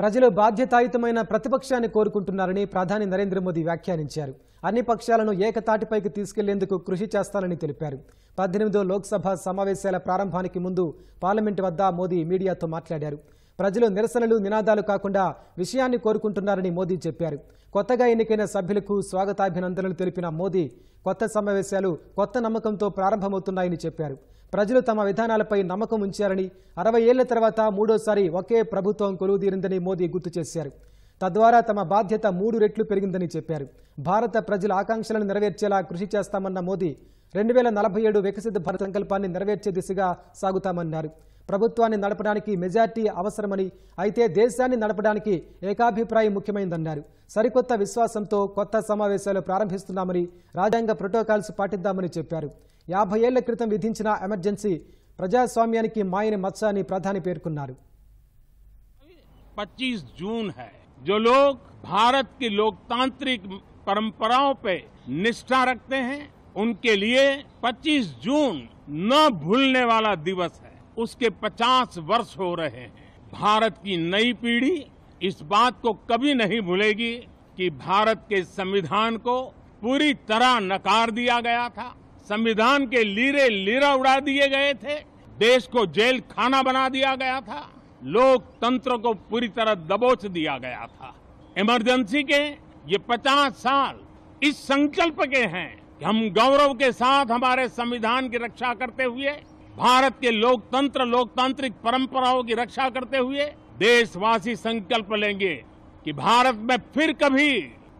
ప్రజలు బాధ్యతాయుతమైన ప్రతిపక్షాన్ని కోరుకుంటున్నారని ప్రధాని నరేంద్ర మోదీ వ్యాఖ్యానించారు అన్ని పక్షాలను ఏకతాటిపైకి తీసుకెళ్లేందుకు కృషి చేస్తానని తెలిపారు పద్దెనిమిదో లోక్సభ సమావేశాల ప్రారంభానికి ముందు పార్లమెంటు వద్ద మోదీ మీడియాతో మాట్లాడారు ప్రజలు నిరసనలు నినాదాలు కాకుండా విషయాన్ని కోరుకుంటున్నారని మోదీ చెప్పారు కొత్తగా ఎన్నికైన సభ్యులకు స్వాగతాభినందనలు తెలిపిన మోదీ కొత్త సమావేశాలు కొత్త నమ్మకంతో ప్రారంభమవుతున్నాయని చెప్పారు ప్రజలు తమ విధానాలపై నమ్మకం ఉంచారని అరవై ఏళ్ల తర్వాత మూడోసారి ఒకే ప్రభుత్వం కొలువుదీరిందని మోదీ గుర్తు చేశారు తద్వారా తమ బాధ్యత మూడు రెట్లు పెరిగిందని చెప్పారు భారత ప్రజల ఆకాంక్షలను నెరవేర్చేలా కృషి చేస్తామన్న మోదీ రెండు వేల నలభై ఏడు వికసిత భారత సంకల్పాన్ని నెరవేర్చే దిశగా సాగుతామన్నారు ప్రభుత్వాని నడపడానికి మెజారిటీ అవసరమని అయితే దేశాన్ని నడపడానికి ఏకాభిప్రాయం ముఖ్యమైనదన్నారు సరికొత్త విశ్వాసంతో కొత్త సమా회를 ప్రారంభిస్తున్నామని రాజ్యాంగ ప్రోటోకాల్స్ పాటิดామని చెప్పారు 50 ఏళ్ల క్రితం విధించిన ఎమర్జెన్సీ ప్రజాస్వామ్యానికి మాయని మచ్చని ప్రధాని పేరుకున్నారు 25 జూన్ है जो लोग भारत के लोकतांत्रिक परंपराओं पे निष्ठा रखते हैं उनके लिए 25 जून ना भूलने वाला दिवस है उसके 50 वर्ष हो रहे हैं भारत की नई पीढ़ी इस बात को कभी नहीं भूलेगी कि भारत के संविधान को पूरी तरह नकार दिया गया था संविधान के लीरे लीरा उड़ा दिए गए थे देश को जेल खाना बना दिया गया था लोकतंत्र को पूरी तरह दबोच दिया गया था इमरजेंसी के ये 50 साल इस संकल्प के हैं कि हम गौरव के साथ हमारे संविधान की रक्षा करते हुए भारत के लोकतंत्र लोकतांत्रिक परंपराओं की रक्षा करते हुए देशवासी संकल्प लेंगे कि भारत में फिर कभी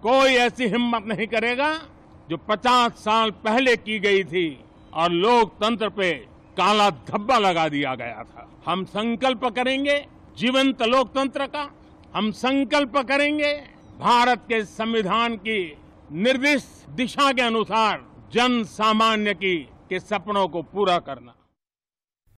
कोई ऐसी हिम्मत नहीं करेगा जो 50 साल पहले की गई थी और लोकतंत्र पे काला धब्बा लगा दिया गया था हम संकल्प करेंगे जीवंत लोकतंत्र का हम संकल्प करेंगे भारत के संविधान की निर्दिष्ट दिशा के अनुसार जन सामान्य की के सपनों को पूरा करना